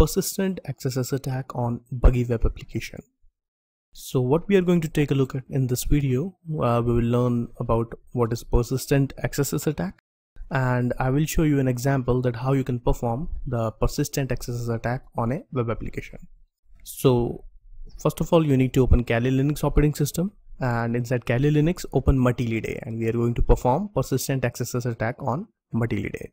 persistent XSS attack on buggy web application. So what we are going to take a look at in this video, uh, we will learn about what is persistent XSS attack and I will show you an example that how you can perform the persistent XSS attack on a web application. So first of all, you need to open Kali Linux operating system and inside Kali Linux open Matilidae and we are going to perform persistent XSS attack on Matilidae.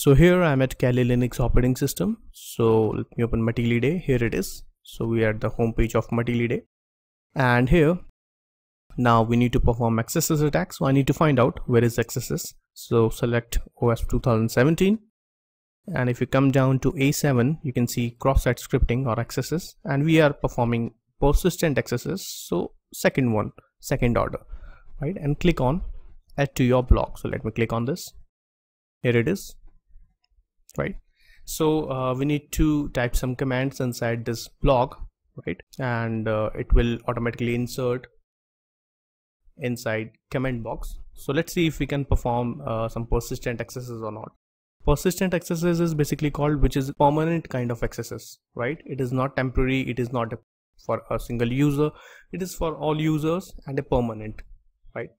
So here I'm at Kali Linux operating system. So let me open Day. Here it is. So we are at the home page of Day. And here, now we need to perform XSS attack. So I need to find out where is XSS. So select OS 2017. And if you come down to A7, you can see cross-site scripting or XSS. And we are performing persistent XSS. So second one, second order, right? And click on add to your block. So let me click on this. Here it is right so uh, we need to type some commands inside this block right and uh, it will automatically insert inside comment box so let's see if we can perform uh, some persistent accesses or not persistent accesses is basically called which is permanent kind of accesses right it is not temporary it is not for a single user it is for all users and a permanent right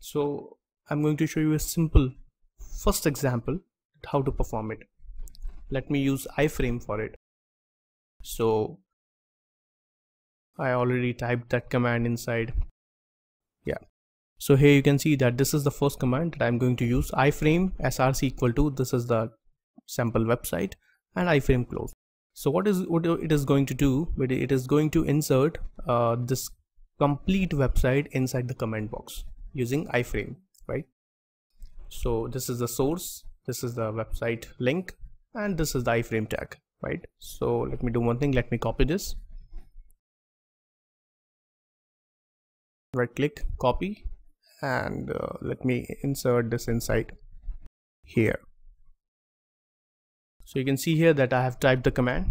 so i'm going to show you a simple first example how to perform it let me use iframe for it so I already typed that command inside yeah so here you can see that this is the first command that I'm going to use iframe src equal to this is the sample website and iframe close so what is what it is going to do it is going to insert uh, this complete website inside the command box using iframe right so this is the source this is the website link and this is the iframe tag right so let me do one thing let me copy this right click copy and uh, let me insert this inside here so you can see here that I have typed the command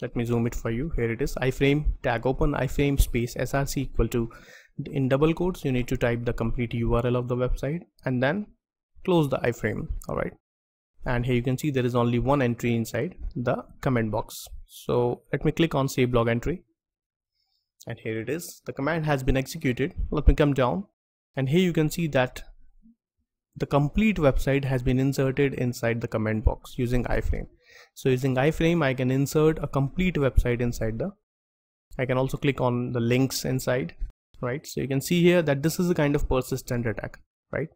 let me zoom it for you here it is iframe tag open iframe space src equal to in double quotes you need to type the complete url of the website and then close the iframe all right and here you can see there is only one entry inside the comment box so let me click on save blog entry and here it is the command has been executed let me come down and here you can see that the complete website has been inserted inside the comment box using iframe so using iframe i can insert a complete website inside the i can also click on the links inside right so you can see here that this is a kind of persistent attack right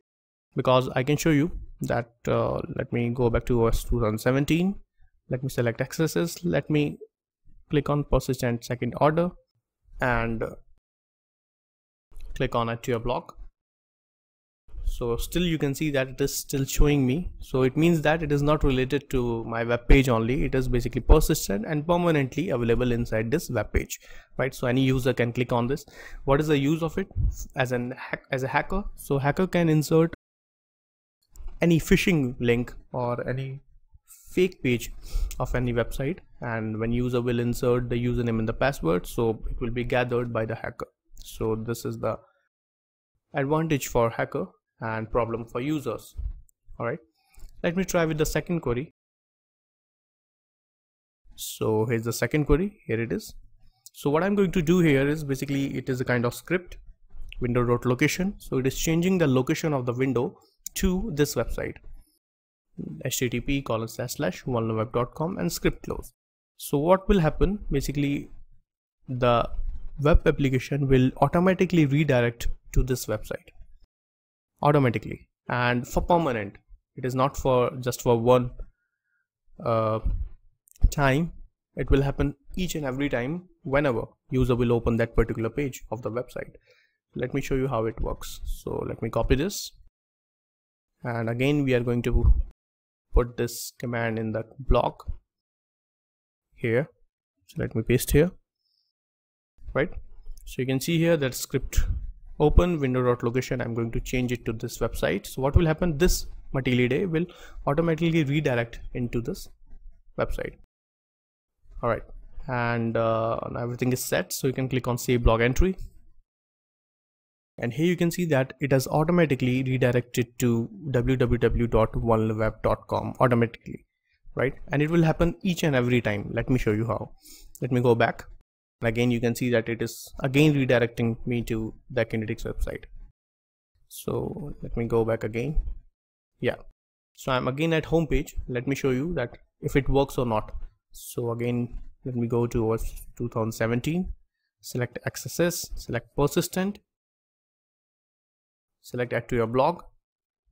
because i can show you that uh, let me go back to OS 2017 let me select accesses let me click on persistent second order and click on add to your block so still you can see that it is still showing me so it means that it is not related to my web page only it is basically persistent and permanently available inside this web page right so any user can click on this what is the use of it as an as a hacker so hacker can insert any phishing link or any fake page of any website and when user will insert the username and the password so it will be gathered by the hacker so this is the advantage for hacker and problem for users all right let me try with the second query so here's the second query here it is so what i'm going to do here is basically it is a kind of script window dot location so it is changing the location of the window to this website http colon slash slash vulnerweb.com and script close so what will happen basically the web application will automatically redirect to this website automatically and for permanent it is not for just for one uh, time it will happen each and every time whenever user will open that particular page of the website let me show you how it works so let me copy this and again we are going to put this command in the block here so let me paste here right so you can see here that script open window.location i'm going to change it to this website so what will happen this multi will automatically redirect into this website all right and uh, everything is set so you can click on save blog entry and here you can see that it has automatically redirected to www.vulnerweb.com automatically right and it will happen each and every time let me show you how let me go back again you can see that it is again redirecting me to the kinetics website so let me go back again yeah so i'm again at home page let me show you that if it works or not so again let me go to 2017 select accesses select persistent select add to your blog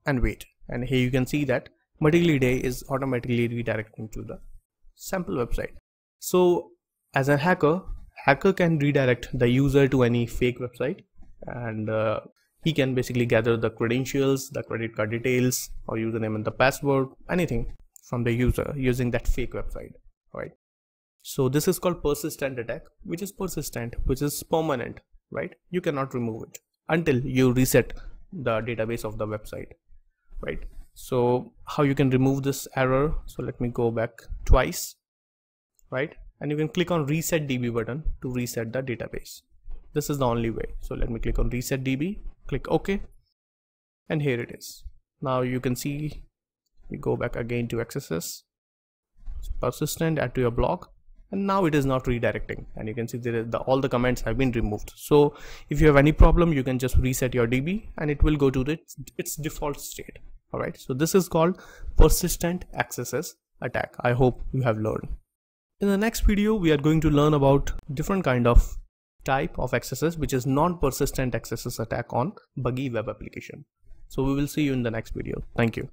and wait and here you can see that materially day is automatically redirecting to the sample website so as a hacker hacker can redirect the user to any fake website and uh, he can basically gather the credentials the credit card details or username and the password anything from the user using that fake website right so this is called persistent attack which is persistent which is permanent right you cannot remove it until you reset the database of the website right so how you can remove this error so let me go back twice right and you can click on reset db button to reset the database this is the only way so let me click on reset db click ok and here it is now you can see we go back again to accesses persistent add to your blog and now it is not redirecting and you can see there is the, all the comments have been removed so if you have any problem you can just reset your db and it will go to the, its default state all right so this is called persistent accesses attack i hope you have learned in the next video we are going to learn about different kind of type of accesses which is non-persistent accesses attack on buggy web application so we will see you in the next video thank you